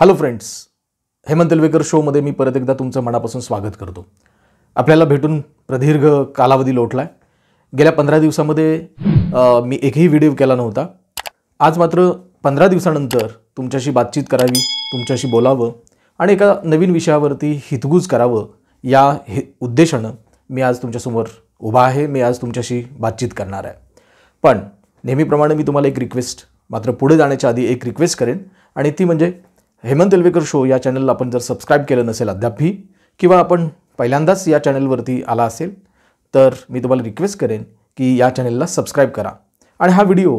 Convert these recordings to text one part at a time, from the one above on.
hello friends Hemant तेलवेकर शोमध्ये मी परत एकदा तुमचं मनापासून स्वागत करतो आपल्याला भेटून प्रदीर्घ कालावधी लोटला आहे गेल्या पंधरा दिवसामध्ये मी एकही व्हिडिओ केला नव्हता आज मात्र पंधरा दिवसानंतर तुमच्याशी बातचीत करावी तुमच्याशी बोलावं आणि एका नवीन विषयावरती हितगूज करावं या हे उद्देशानं मी आज तुमच्यासमोर उभा आहे मी आज तुमच्याशी बातचीत करणार आहे पण नेहमीप्रमाणे मी तुम्हाला एक रिक्वेस्ट मात्र पुढे जाण्याच्या आधी एक रिक्वेस्ट करेन आणि ती म्हणजे हेमंत तेलवेकर शो या चॅनलला आपण जर सबस्क्राईब केलं नसेल अद्यापही किंवा आपण पहिल्यांदाच या चॅनलवरती आला असेल तर मी तुम्हाला रिक्वेस्ट करेन की या चॅनलला सबस्क्राईब करा आणि हा व्हिडिओ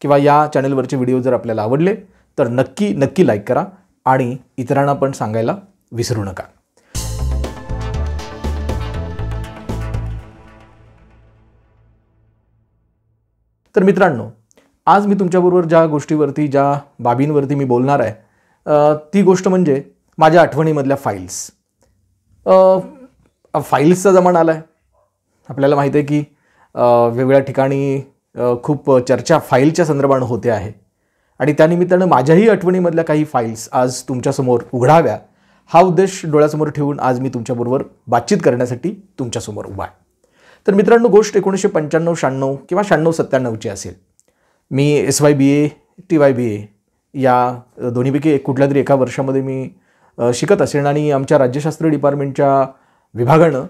किंवा या चॅनलवरचे व्हिडिओ जर आपल्याला आवडले तर नक्की नक्की लाईक करा आणि इतरांना पण सांगायला विसरू नका तर मित्रांनो आज मी तुमच्याबरोबर ज्या गोष्टीवरती ज्या बाबींवरती मी बोलणार आहे ती गोष्ट म्हणजे माझ्या आठवणीमधल्या फाईल्स फाईल्सचा जमाना आला आहे आपल्याला माहीत आहे की वेगवेगळ्या ठिकाणी खूप चर्चा फाईलच्या संदर्भानं होते आहे आणि त्यानिमित्तानं माझ्याही आठवणीमधल्या काही फाईल्स आज तुमच्यासमोर उघडाव्या हा उद्देश डोळ्यासमोर ठेवून आज मी तुमच्याबरोबर बातचीत करण्यासाठी तुमच्यासमोर उभा आहे तर मित्रांनो गोष्ट एकोणीसशे पंच्याण्णव शहाण्णव किंवा शहाण्णव सत्त्याण्णवची असेल मी S Y B A T Y B A या दोन्हीपैकी एक कुठल्या तरी एका वर्षामध्ये मी शिकत असेन आणि आमच्या राज्यशास्त्र डिपार्टमेंटच्या विभागानं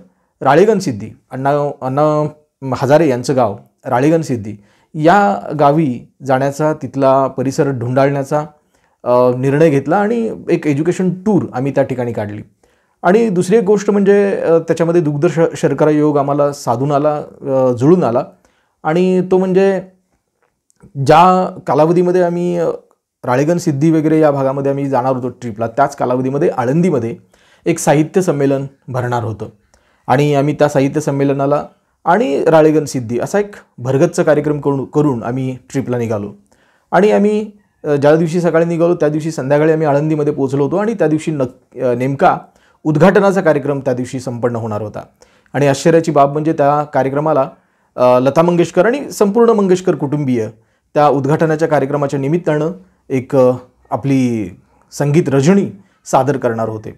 राळेगण सिद्धी अण्णा अण्णा हजारे यांचं गाव राळेगण सिद्धी या गावी जाण्याचा तिथला परिसर ढुंडाळण्याचा निर्णय घेतला आणि एक एज्युकेशन टूर आम्ही त्या ठिकाणी काढली आणि दुसरी एक गोष्ट म्हणजे त्याच्यामध्ये दुग्ध श शर्करा योग आम्हाला साधून आला जुळून आला आणि तो म्हणजे ज्या कालावधीमध्ये आम्ही राळेगण सिद्धी वगैरे या भागामध्ये आम्ही जाणार होतो ट्रिपला त्याच कालावधीमध्ये आळंदीमध्ये एक साहित्य संमेलन भरणार होतं आणि आम्ही त्या साहित्य संमेलनाला आणि राळेगण सिद्धी असा एक भरगतचा कार्यक्रम करून करून आम्ही ट्रिपला निघालो आणि आम्ही ज्या दिवशी सकाळी निघालो त्या दिवशी संध्याकाळी आम्ही आळंदीमध्ये पोचलो होतो आणि त्या दिवशी नक् नेमका उद्घाटनाचा कार्यक्रम त्या दिवशी संपन्न होणार होता आणि आश्चर्याची बाब म्हणजे त्या कार्यक्रमाला लता मंगेशकर आणि संपूर्ण मंगेशकर कुटुंबीय त्या उद्घाटनाच्या कार्यक्रमाच्या निमित्तानं एक आपली संगीत रजनी सादर करणार होते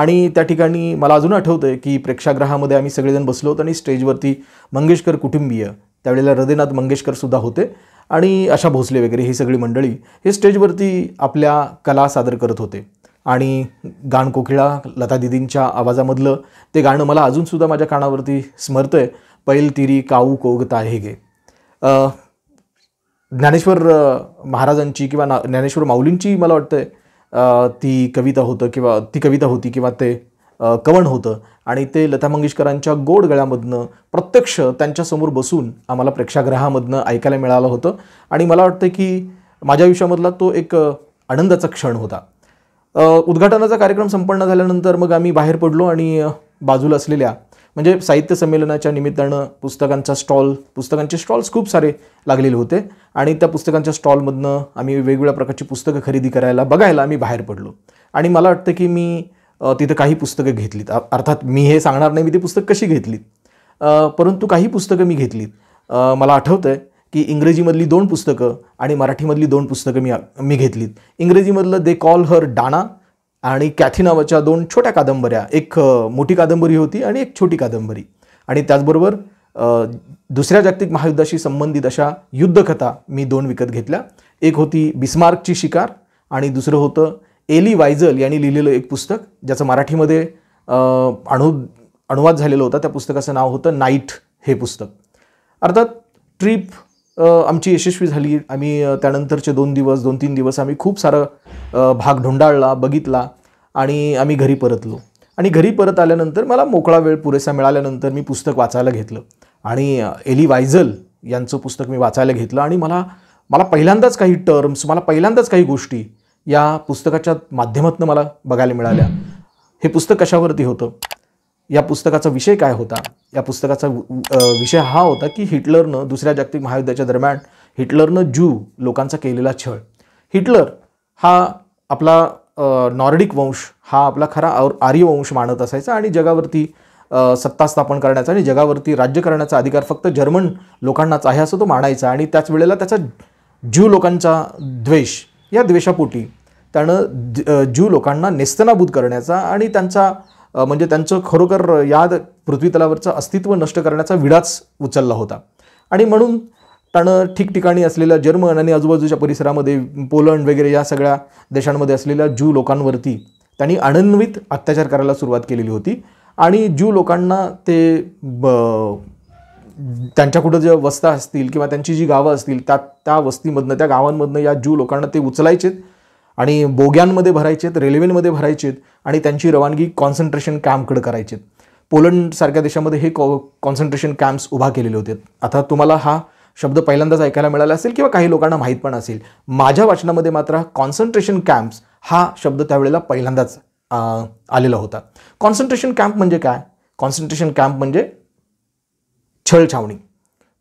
आणि त्या ठिकाणी मला अजून आठवतं आहे की प्रेक्षागृहामध्ये आम्ही सगळेजण बसलो होतो आणि स्टेजवरती मंगेशकर कुटुंबीय त्यावेळेला हृदयनाथ मंगेशकरसुद्धा होते आणि आशा भोसले वगैरे ही सगळी मंडळी हे स्टेजवरती आपल्या कला सादर करत होते आणि कोकिळा लता दिदींच्या आवाजामधलं ते गाणं मला अजूनसुद्धा माझ्या कानावरती स्मरतं आहे पैल तिरी काऊ कोगता हे गे ज्ञानेश्वर महाराजांची किंवा ना ज्ञानेश्वर माऊलींची मला वाटतं ती कविता होतं किंवा ती कविता होती किंवा ते कवण होतं आणि ते लता मंगेशकरांच्या गोड गळ्यामधनं प्रत्यक्ष त्यांच्यासमोर बसून आम्हाला प्रेक्षागृहामधनं ऐकायला मिळालं होतं आणि मला वाटतं की माझ्या आयुष्यामधला तो एक आनंदाचा क्षण होता उद्घाटनाचा कार्यक्रम संपन्न झाल्यानंतर मग आम्ही बाहेर पडलो आणि बाजूला असलेल्या म्हणजे साहित्य संमेलनाच्या निमित्तानं पुस्तकांचा स्टॉल पुस्तकांचे स्टॉल्स खूप सारे लागलेले होते आणि त्या पुस्तकांच्या स्टॉलमधनं आम्ही वेगवेगळ्या प्रकारची पुस्तकं खरेदी करायला बघायला आम्ही बाहेर पडलो आणि मला वाटतं की मी तिथं काही पुस्तकं घेतलीत अर्थात मी हे सांगणार नाही मी ती पुस्तकं कशी घेतलीत परंतु काही पुस्तकं मी घेतलीत मला आठवतं आहे की इंग्रजीमधली दोन पुस्तकं आणि मराठीमधली दोन पुस्तकं मी मी घेतलीत इंग्रजीमधलं दे कॉल हर डाणा आणि कॅथी नावाच्या दोन छोट्या कादंबऱ्या एक मोठी कादंबरी होती आणि एक छोटी कादंबरी आणि त्याचबरोबर दुसऱ्या जागतिक महायुद्धाशी संबंधित अशा युद्धकथा मी दोन विकत घेतल्या एक होती बिस्मार्कची शिकार आणि दुसरं होतं एली वायझल यांनी लिहिलेलं एक पुस्तक ज्याचं मराठीमध्ये अणु अनुवाद झालेला होता त्या पुस्तकाचं नाव होतं नाईट हे पुस्तक अर्थात ट्रीप आमची यशस्वी झाली आम्ही त्यानंतरचे दोन दिवस दोन तीन दिवस आम्ही खूप सारं भाग ढोंडाळला बघितला आणि आम्ही घरी परतलो आणि घरी परत आल्यानंतर मला मोकळा वेळ पुरेसा मिळाल्यानंतर मी पुस्तक वाचायला घेतलं आणि एली वायझल यांचं पुस्तक मी वाचायला घेतलं आणि मला मला पहिल्यांदाच काही टर्म्स मला पहिल्यांदाच काही गोष्टी या पुस्तकाच्या माध्यमातून मला बघायला मिळाल्या हे पुस्तक कशावरती होतं या पुस्तकाचा विषय काय होता या पुस्तकाचा विषय हा होता की हिटलरनं दुसऱ्या जागतिक महायुद्धाच्या दरम्यान हिटलरनं ज्यू लोकांचा केलेला छळ हिटलर हा आपला नॉर्डिक वंश हा आपला खरा आर्यवंश मानत असायचा आणि जगावरती सत्ता स्थापन करण्याचा आणि जगावरती राज्य करण्याचा अधिकार फक्त जर्मन लोकांनाच आहे असं तो मानायचा आणि त्याच वेळेला त्याचा ज्यू लोकांचा द्वेष या द्वेषापोटी त्यानं ज्यू लोकांना नेस्तनाबूत करण्याचा आणि त्यांचा म्हणजे त्यांचं खरोखर या पृथ्वीतलावरचं अस्तित्व नष्ट करण्याचा विडाच उचलला होता आणि म्हणून त्यानं ठिकठिकाणी असलेल्या जर्मन आणि आजूबाजूच्या परिसरामध्ये पोलंड वगैरे या सगळ्या देशांमध्ये असलेल्या ज्यू लोकांवरती त्यांनी अनन्वित अत्याचार करायला सुरुवात केलेली होती आणि ज्यू लोकांना ते ब त्यांच्या कुठं ज्या वस्ता असतील किंवा त्यांची जी गावं असतील त्या त्या वस्तीमधनं त्या गावांमधनं या ज्यू लोकांना ते उचलायचेत आणि बोग्यांमध्ये भरायचेत रेल्वेमध्ये भरायचेत आणि त्यांची रवानगी कॉन्सन्ट्रेशन कॅम्पकडे करायची पोलंडसारख्या देशामध्ये हे कॉ कॉन्सन्ट्रेशन कॅम्प्स उभा केलेले होते आता तुम्हाला हा शब्द पहिल्यांदाच ऐकायला मिळाला असेल किंवा काही लोकांना माहीत पण असेल माझ्या वाचनामध्ये मात्र कॉन्सन्ट्रेशन कॅम्प्स हा शब्द त्यावेळेला पहिल्यांदाच आलेला होता कॉन्सन्ट्रेशन कॅम्प म्हणजे काय कॉन्सन्ट्रेशन कॅम्प म्हणजे छळछावणी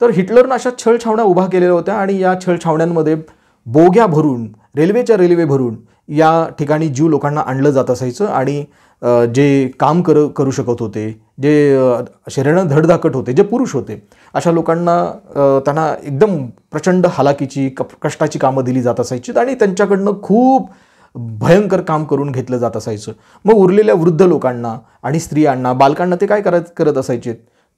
तर हिटलरनं अशा छळछावण्या उभा केलेल्या होत्या आणि या छळछावण्यांमध्ये बोग्या भरून रेल्वेच्या रेल्वे भरून या ठिकाणी जीव लोकांना आणलं जात असायचं आणि जे काम कर करू शकत होते जे शरीरानं धडधाकट होते जे पुरुष होते अशा लोकांना त्यांना एकदम प्रचंड हालाकीची क कष्टाची कामं दिली जात असायची आणि त्यांच्याकडनं खूप भयंकर काम करून घेतलं जात असायचं मग उरलेल्या वृद्ध लोकांना आणि स्त्रियांना बालकांना ते काय करत करत असायचे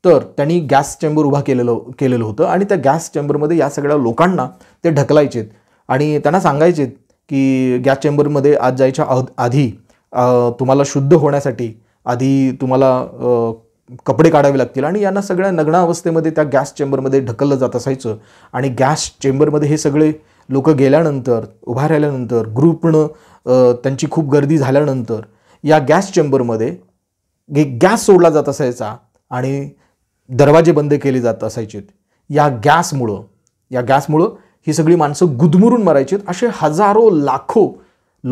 तर त्यांनी गॅस चेंबर उभा केलेलं केलेलं होतं आणि त्या गॅस चेंबरमध्ये या सगळ्या लोकांना ते ढकलायचेत आणि त्यांना सांगायचेत की गॅस चेंबरमध्ये आज जायच्या आधी तुम्हाला शुद्ध होण्यासाठी आधी तुम्हाला कपडे काढावे लागतील आणि यांना सगळ्या नग्न अवस्थेमध्ये त्या गॅस चेंबरमध्ये ढकललं जात असायचं आणि गॅस चेंबरमध्ये हे सगळे लोक गेल्यानंतर उभा राहिल्यानंतर ग्रुपनं त्यांची खूप गर्दी झाल्यानंतर या गॅस चेंबरमध्ये गे गॅस सोडला जात असायचा आणि दरवाजे बंद केले जात असायचे या गॅसमुळं या गॅसमुळं ही सगळी माणसं गुदमरून मरायची असे हजारो लाखो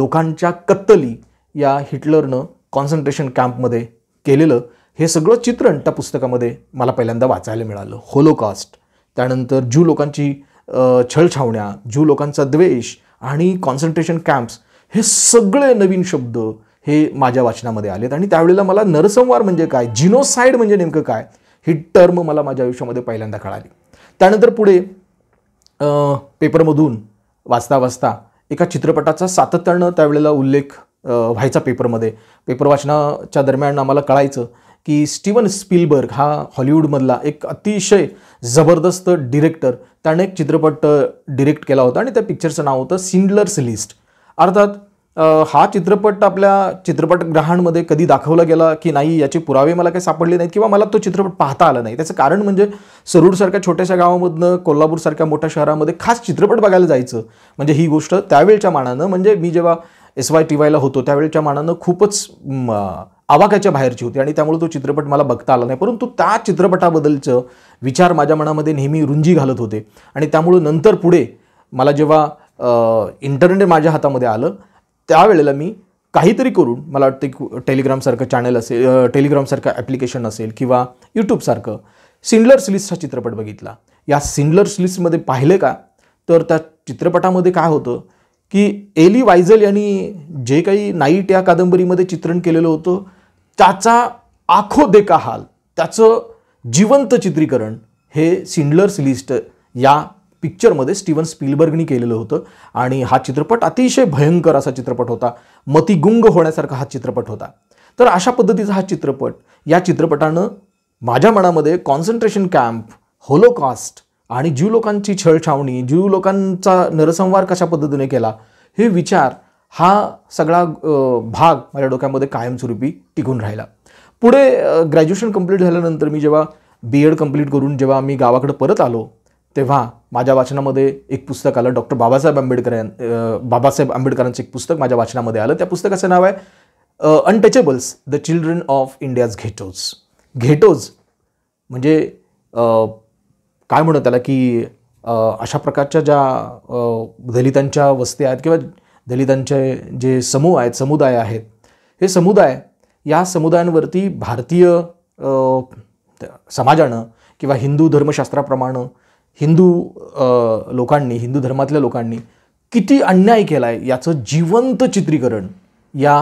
लोकांच्या कत्तली या हिटलरनं कॉन्सन्ट्रेशन कॅम्पमध्ये केलेलं हे सगळं चित्रण त्या पुस्तकामध्ये मला पहिल्यांदा वाचायला मिळालं होलोकास्ट त्यानंतर ज्यू लोकांची छळछावण्या ज्यू लोकांचा द्वेष आणि कॉन्सन्ट्रेशन कॅम्प्स हे सगळे नवीन शब्द हे माझ्या वाचनामध्ये आलेत आणि त्यावेळेला मला नरसंवार म्हणजे काय जिनोसाईड म्हणजे नेमकं काय ही टर्म मला माझ्या आयुष्यामध्ये पहिल्यांदा कळाली त्यानंतर पुढे पेपरमधून वाचता वाचता एका चित्रपटाचा सातत्यानं त्यावेळेला उल्लेख व्हायचा पेपरमध्ये पेपर वाचनाच्या दरम्यान आम्हाला कळायचं की स्टीवन स्पिलबर्ग हा हॉलिवूडमधला एक अतिशय जबरदस्त डिरेक्टर त्याने एक चित्रपट डिरेक्ट केला होता आणि त्या पिक्चरचं नाव होतं सिंडलर्स लिस्ट अर्थात हा चित्रपट आपल्या चित्रपट ग्रहांमध्ये कधी दाखवला गेला की नाही याचे पुरावे मला काही सापडले नाहीत किंवा मला तो चित्रपट पाहता आला नाही त्याचं कारण म्हणजे सरूरसारख्या छोट्याशा गावामधनं कोल्हापूरसारख्या मोठ्या शहरामध्ये खास चित्रपट बघायला जायचं म्हणजे ही गोष्ट त्यावेळच्या मानानं म्हणजे मी जेव्हा एस वाय टी वायला होतो त्यावेळच्या मानानं खूपच आवाक्याच्या बाहेरची होती आणि त्यामुळे तो चित्रपट मला बघता आला नाही परंतु त्या चित्रपटाबद्दलचं विचार माझ्या मनामध्ये नेहमी रुंजी घालत होते आणि त्यामुळं नंतर पुढे मला जेव्हा इंटरनेट माझ्या हातामध्ये आलं त्यावेळेला मी काहीतरी करून मला वाटतं टेलिग्रामसारखं चॅनल असेल टेलिग्रामसारखं ॲप्लिकेशन असेल किंवा यूट्यूबसारखं सिंडलर्स लिस्ट हा चित्रपट बघितला या सिंडलर्स लिस्टमध्ये पाहिलं का तर त्या चित्रपटामध्ये काय होतं की एली वायझल यांनी जे काही नाईट या कादंबरीमध्ये चित्रण केलेलं होतं त्याचा आखो देखा हाल त्याचं जिवंत चित्रीकरण हे सिंडलर्स लिस्ट या पिक्चरमध्ये स्टीवन स्पिलबर्गनी केलेलं होतं आणि हा चित्रपट अतिशय भयंकर असा चित्रपट होता मतिगुंग होण्यासारखा हा चित्रपट होता तर अशा पद्धतीचा हा चित्रपट या चित्रपटानं माझ्या मनामध्ये कॉन्सन्ट्रेशन कॅम्प होलोकास्ट आणि जीव लोकांची छळछावणी जीव लोकांचा नरसंवार कशा पद्धतीने केला हे विचार हा सगळा भाग माझ्या डोक्यामध्ये कायमस्वरूपी टिकून राहिला पुढे ग्रॅज्युएशन कंप्लीट झाल्यानंतर मी जेव्हा बी एड कंप्लीट करून जेव्हा मी गावाकडे परत आलो तेव्हा माझ्या वाचनामध्ये एक पुस्तक आलं डॉक्टर बाबासाहेब आंबेडकर बाबासाहेब आंबेडकरांचं एक पुस्तक माझ्या वाचनामध्ये आलं त्या पुस्तकाचं नाव आहे untouchables the children of India's ghettos ghettos म्हणजे काय म्हणत त्याला की अशा प्रकारच्या ज्या दलितांच्या वस्ती आहेत किंवा दलितांचे जे समूह आहेत समुदाय आहेत हे समुदाय या समुदायांवरती भारतीय समाजानं किंवा हिंदू धर्मशास्त्राप्रमाणे हिंदू लोकांनी हिंदू धर्मातल्या लोकांनी किती अन्याय केला आहे याचं जिवंत चित्रीकरण या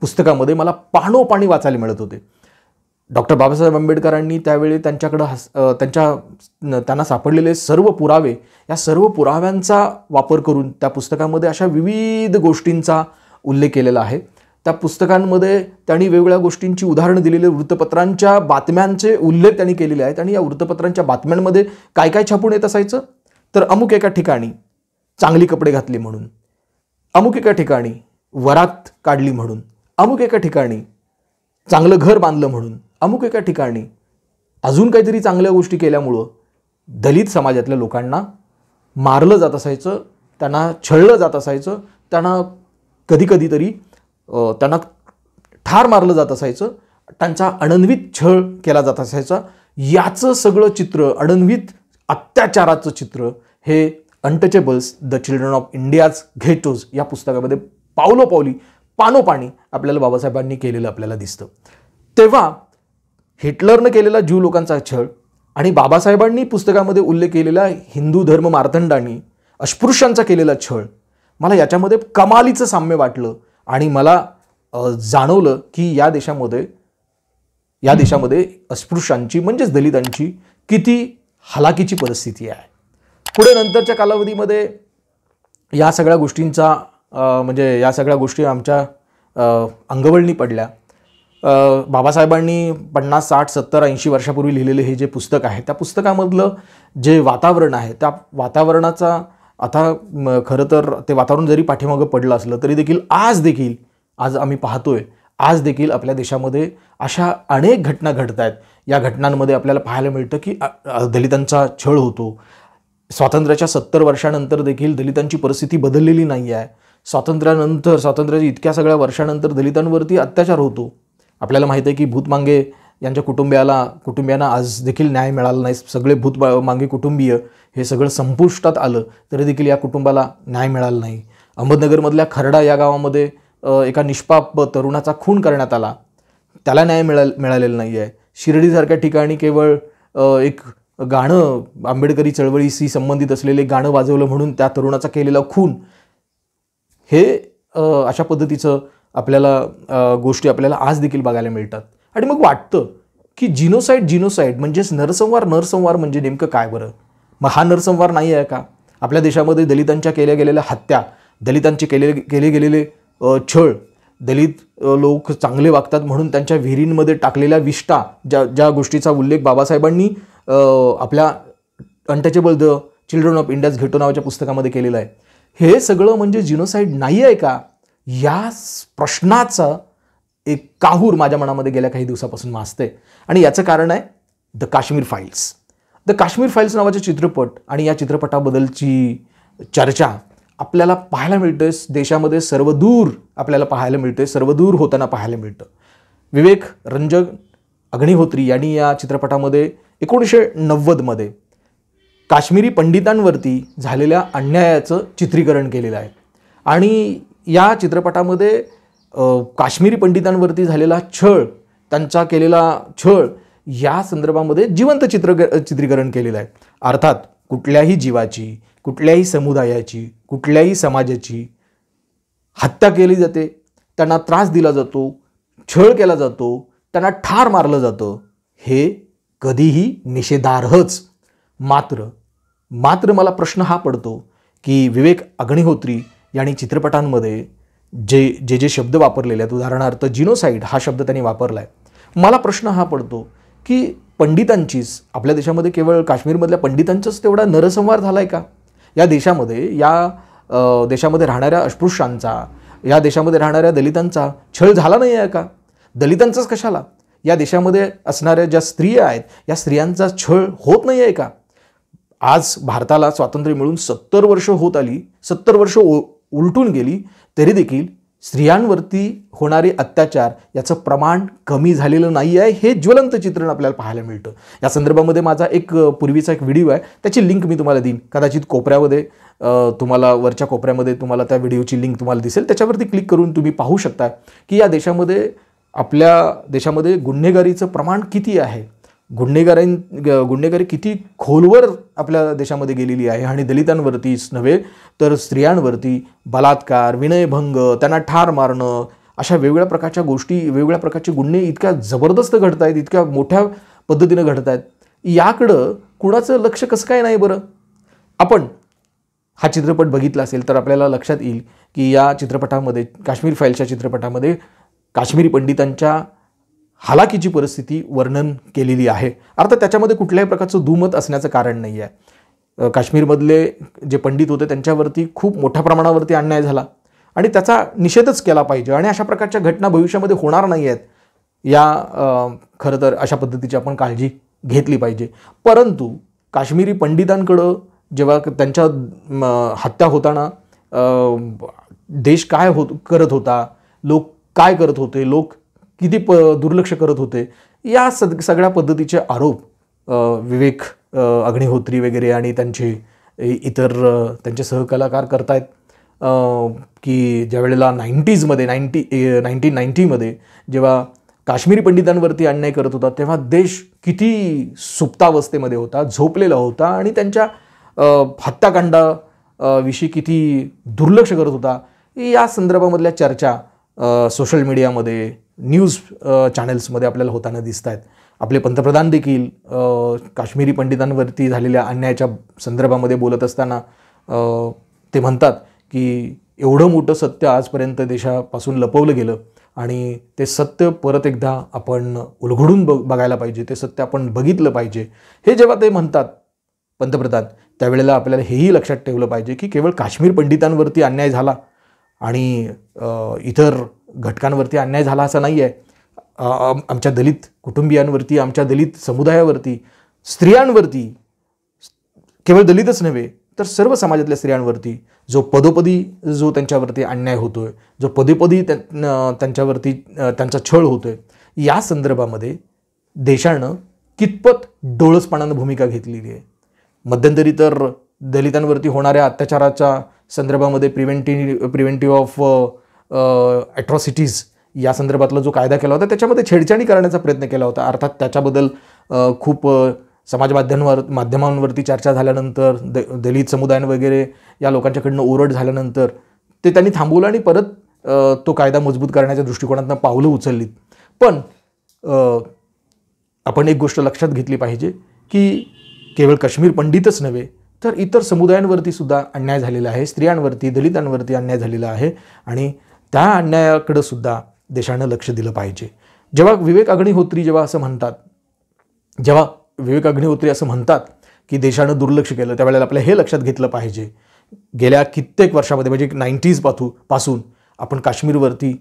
पुस्तकामध्ये मला पाणोपाणी वाचायला मिळत होते डॉक्टर बाबासाहेब आंबेडकरांनी त्यावेळी त्यांच्याकडं हस त्यांच्या त्यांना सापडलेले सर्व पुरावे या सर्व पुराव्यांचा वापर करून त्या पुस्तकामध्ये अशा विविध गोष्टींचा उल्लेख केलेला आहे त्या पुस्तकांमध्ये त्यांनी वेगवेगळ्या गोष्टींची उदाहरणं दिलेली वृत्तपत्रांच्या बातम्यांचे उल्लेख त्यांनी केलेले आहेत आणि या वृत्तपत्रांच्या बातम्यांमध्ये काय काय छापून येत असायचं तर अमुक एका ठिकाणी चांगली कपडे घातले म्हणून अमुक एका ठिकाणी वरात काढली म्हणून अमुक एका ठिकाणी चांगलं घर बांधलं म्हणून अमुक एका ठिकाणी अजून काहीतरी चांगल्या गोष्टी केल्यामुळं दलित समाजातल्या लोकांना मारलं जात असायचं त्यांना छळलं जात असायचं त्यांना कधीकधी तरी त्यांना ठार मारलं जात असायचं त्यांचा अणन्वित छळ केला जात असायचा याचं सगळं चित्र अणन्वित अत्याचाराचं चित्र हे untouchables the children of India's ghettos या पुस्तकामध्ये पावलोपावली पानोपाणी आपल्याला बाबासाहेबांनी केलेलं आपल्याला दिसतं तेव्हा हिटलरनं केलेला ज्यू लोकांचा छळ आणि बाबासाहेबांनी पुस्तकामध्ये उल्लेख केलेला हिंदू धर्म मार्तंडांनी अस्पृश्यांचा केलेला छळ मला याच्यामध्ये कमालीचं साम्य वाटलं आणि मला जाणवलं की या देशामध्ये या देशामध्ये अस्पृश्यांची म्हणजेच दलितांची किती हलाकीची परिस्थिती आहे पुढे नंतरच्या कालावधीमध्ये या सगळ्या गोष्टींचा म्हणजे या सगळ्या गोष्टी आमच्या अंगवळणी पडल्या बाबासाहेबांनी पन्नास साठ सत्तर ऐंशी वर्षापूर्वी लिहिलेले हे जे पुस्तक आहे त्या पुस्तकामधलं जे वातावरण आहे त्या वातावरणाचा आता खरं तर ते वातावरण जरी पाठीमागं पडलं असलं तरी देखील आज देखील आज आम्ही पाहतोय आज देखील आपल्या देशामध्ये अशा अनेक घटना घडत आहेत या घटनांमध्ये आपल्याला पाहायला मिळतं की दलितांचा छळ होतो स्वातंत्र्याच्या सत्तर वर्षानंतर देखील दलितांची परिस्थिती बदललेली नाही आहे स्वातंत्र्यानंतर स्वातंत्र्याच्या इतक्या सगळ्या वर्षानंतर दलितांवरती अत्याचार होतो आपल्याला माहीत आहे की भूतमांगे यांच्या कुटुंबियाला कुटुंबियांना आज देखील न्याय मिळाला नाही सगळे भूत मांगे कुटुंबीय हे सगळं संपुष्टात आलं तरी देखील या कुटुंबाला न्याय मिळाला नाही अहमदनगरमधल्या खरडा या गावामध्ये एका निष्पाप तरुणाचा खून करण्यात आला त्याला न्याय मिळाल मिळालेला नाही आहे शिर्डीसारख्या ठिकाणी केवळ एक गाणं आंबेडकरी चळवळीशी संबंधित असलेले गाणं वाजवलं म्हणून त्या तरुणाचा केलेला खून हे अशा पद्धतीचं आपल्याला गोष्टी आपल्याला आज देखील बघायला मिळतात आणि मग वाटतं की जिनोसाईड जिनोसाईड म्हणजेच नरसंवार नरसंवार म्हणजे नेमकं काय बरं मग हा नरसंवार नाही आहे का आपल्या देशामध्ये दलितांच्या केल्या गेलेल्या हत्या दलितांचे केले केले गेलेले छळ दलित लोक चांगले वागतात म्हणून त्यांच्या विहिरींमध्ये टाकलेल्या विष्टा ज्या ज्या गोष्टीचा उल्लेख बाबासाहेबांनी आपल्या untouchable the children of India's ghetto नावाच्या पुस्तकामध्ये केलेलं आहे हे सगळं म्हणजे जिनोसाईड नाही आहे का या प्रश्नाचा एक काहूर माझ्या मनामध्ये गेल्या काही दिवसापासून मासते आणि याचं कारण आहे the Kashmir files the Kashmir files नावाचे चित्रपट आणि या चित्रपटाबद्दलची चर्चा आपल्याला पाहायला मिळते देशामध्ये सर्वदूर आपल्याला पाहायला मिळते सर्वदूर होताना पाहायला मिळतं विवेक रंजक अग्निहोत्री यांनी या चित्रपटामध्ये एकोणीसशे नव्वदमध्ये काश्मीरी पंडितांवरती झालेल्या अन्यायाचं चित्रीकरण केलेलं आहे आणि या चित्रपटामध्ये काश्मीरी पंडितांवरती झालेला छळ त्यांचा केलेला छळ या संदर्भामध्ये जिवंत चित्र चित्रीकरण केलेलं आहे अर्थात कुठल्याही जीवाची कुठल्याही समुदायाची कुठल्याही समाजाची हत्या केली जाते त्यांना त्रास दिला जातो छळ केला जातो त्यांना ठार मारलं जातं हे कधीही निषेधार्हच मात्र मात्र मला प्रश्न हा पडतो की विवेक अग्निहोत्री यांनी चित्रपटांमध्ये जे जे जे शब्द वापरलेले आहेत उदाहरणार्थ जिनोसाईड हा शब्द त्यांनी वापरला आहे मला प्रश्न हा पडतो की पंडितांचीच आपल्या देशामध्ये केवळ काश्मीरमधल्या पंडितांचाच तेवढा नरसंहार झाला आहे का या देशामध्ये या देशामध्ये राहणाऱ्या अस्पृश्यांचा या देशामध्ये राहणाऱ्या दलितांचा छळ झाला नाही आहे का दलितांचाच कशाला या देशामध्ये असणाऱ्या ज्या स्त्रिया आहेत या स्त्रियांचा छळ होत नाही आहे का आज भारताला स्वातंत्र्य मिळून सत्तर वर्ष होत आली सत्तर वर्ष ओ उलटून गेली तरी देखील स्त्रियांवरती होणारे अत्याचार याचं प्रमाण कमी झालेलं नाही आहे हे ज्वलंत चित्रण आपल्याला पाहायला मिळतं या संदर्भामध्ये माझा एक पूर्वीचा एक व्हिडिओ आहे त्याची लिंक मी तुम्हाला देईन कदाचित कोपऱ्यामध्ये तुम्हाला वरच्या कोपऱ्यामध्ये तुम्हाला त्या व्हिडिओची लिंक तुम्हाला दिसेल त्याच्यावरती क्लिक करून तुम्ही पाहू शकता की या देशामध्ये आपल्या देशामध्ये गुन्हेगारीचं प्रमाण किती आहे गुन्हेगारां गुन्हेगारी किती खोलवर आपल्या देशामध्ये गेलेली आहे आणि दलितांवरतीच नव्हे तर स्त्रियांवरती बलात्कार विनयभंग त्यांना ठार मारणं अशा वेगवेगळ्या प्रकारच्या गोष्टी वेगवेगळ्या प्रकारचे गुन्हे इतक्या जबरदस्त घडत आहेत इतक्या मोठ्या पद्धतीनं घडत आहेत याकडं कुणाचं लक्ष कसं काय नाही बरं आपण हा चित्रपट बघितला असेल तर आपल्याला लक्षात येईल की या चित्रपटामध्ये काश्मीर फाईलच्या चित्रपटामध्ये काश्मीरी पंडितांच्या हालाकीची परिस्थिती वर्णन केलेली आहे अर्थात त्याच्यामध्ये कुठल्याही प्रकारचं दुमत असण्याचं कारण नाही आहे काश्मीरमधले जे पंडित होते त्यांच्यावरती खूप मोठ्या प्रमाणावरती अन्याय झाला आणि त्याचा निषेधच केला पाहिजे आणि अशा प्रकारच्या घटना भविष्यामध्ये होणार नाही आहेत या खरं तर अशा पद्धतीची आपण काळजी घेतली पाहिजे परंतु काश्मीरी पंडितांकडं जेव्हा त्यांच्या हत्या होताना देश काय होत करत होता लोक काय करत होते लोक किती प दुर्लक्ष करत होते या सग सगळ्या पद्धतीचे आरोप विवेक अग्निहोत्री वगैरे आणि त्यांचे इतर त्यांचे सहकलाकार करतायत की ज्यावेळेला नाईंटीजमध्ये नाईन्टी नाईन्टीन नाईन्टीमध्ये जेव्हा काश्मीरी पंडितांवरती अन्याय करत होता तेव्हा देश किती सुप्तावस्थेमध्ये होता झोपलेला होता आणि त्यांच्या विषयी किती दुर्लक्ष करत होता या संदर्भामधल्या चर्चा सोशल मीडियामध्ये न्यूज चॅनल्समध्ये आपल्याला होताना दिसत आहेत आपले पंतप्रधान देखील काश्मीरी पंडितांवरती झालेल्या अन्यायाच्या संदर्भामध्ये बोलत असताना ते म्हणतात की एवढं मोठं सत्य आजपर्यंत देशापासून लपवलं गेलं आणि ते सत्य परत एकदा आपण उलघडून ब बघायला पाहिजे ते सत्य आपण बघितलं पाहिजे हे जेव्हा ते म्हणतात पंतप्रधान त्यावेळेला आपल्याला हेही लक्षात ठेवलं पाहिजे की केवळ काश्मीर पंडितांवरती अन्याय झाला आणि इतर घटकांवरती अन्याय झाला असा नाही आहे आमच्या दलित कुटुंबियांवरती आमच्या दलित समुदायावरती स्त्रियांवरती केवळ दलितच नव्हे तर सर्व समाजातल्या स्त्रियांवरती जो पदोपदी जो त्यांच्यावरती अन्याय होतो आहे जो पदोपदी त्यांच्यावरती त्यांचा छळ होतो आहे या संदर्भामध्ये देशानं कितपत डोळसपणानं भूमिका घेतलेली आहे मध्यंतरी तर दलितांवरती होणाऱ्या अत्याचाराच्या संदर्भामध्ये प्रिव्हेंटिव्ह प्रिव्हेंटिव्ह ऑफ ॲट्रॉसिटीज या संदर्भातला जो कायदा केला होता त्याच्यामध्ये छेडछाडी करण्याचा प्रयत्न केला होता अर्थात त्याच्याबद्दल खूप समाज माध्यमांवर माध्यमांवरती चर्चा झाल्यानंतर द दलित समुदायां वगैरे या लोकांच्याकडनं ओरड झाल्यानंतर ते त्यांनी थांबवलं आणि परत तो कायदा मजबूत करण्याच्या दृष्टिकोनातनं पावलं उचललीत पण आपण एक गोष्ट लक्षात घेतली पाहिजे की केवळ काश्मीर पंडितच नव्हे तर इतर समुदायांवरती सुद्धा अन्याय झालेला आहे स्त्रियांवरती दलितांवरती अन्याय झालेला आहे आणि त्या अन्यायाकडं सुद्धा देशानं लक्ष दिलं पाहिजे जेव्हा विवेक अग्निहोत्री जेव्हा असं म्हणतात जेव्हा विवेक अग्निहोत्री असं म्हणतात की देशानं दुर्लक्ष केलं त्यावेळेला आपल्या हे लक्षात घेतलं पाहिजे गेल्या कित्येक वर्षामध्ये म्हणजे नाईन्टीज पाथू पासून आपण काश्मीरवरती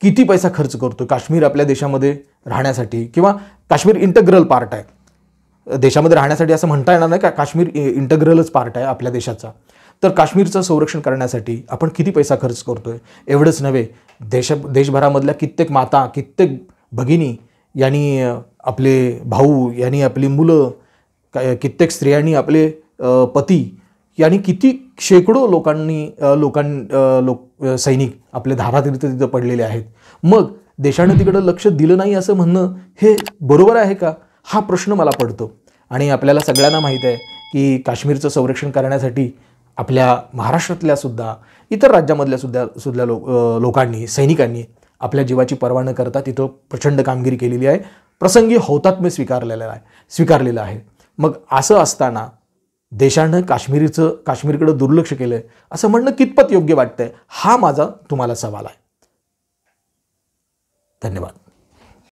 किती पैसा खर्च करतो काश्मीर आपल्या देशामध्ये राहण्यासाठी किंवा काश्मीर इंटग्रल पार्ट आहे देशामध्ये राहण्यासाठी असं म्हणता येणार नाही का काश्मीर इंटग्रलच पार्ट आहे आपल्या देशाचा तर काश्मीरचं संरक्षण करण्यासाठी आपण किती पैसा खर्च करतो आहे एवढंच नव्हे देश देशभरामधल्या कित्येक माता कित्येक भगिनी यांनी आपले भाऊ यांनी आपली मुलं कित्येक स्त्रियांनी आपले पती यांनी किती शेकडो लोकांनी लोकां लोक सैनिक आपले धारातीर्थ तिथं पडलेले आहेत मग देशाने तिकडं लक्ष दिलं नाही असं म्हणणं हे बरोबर आहे का हा प्रश्न मला पडतो आणि आपल्याला सगळ्यांना माहीत आहे की काश्मीरचं संरक्षण करण्यासाठी आपल्या महाराष्ट्रातल्या सुद्धा इतर राज्यामधल्या सुद्धा सुद्धा लोक लोकांनी सैनिकांनी आपल्या जीवाची पर्वा न करता तिथं प्रचंड कामगिरी केलेली आहे प्रसंगी हौतात्म्य स्वीकारलेलं आहे स्वीकारलेलं आहे मग असं असताना देशानं काश्मीरीचं काश्मीरकडं दुर्लक्ष केलं आहे असं म्हणणं कितपत योग्य वाटतंय हा माझा तुम्हाला सवाल आहे धन्यवाद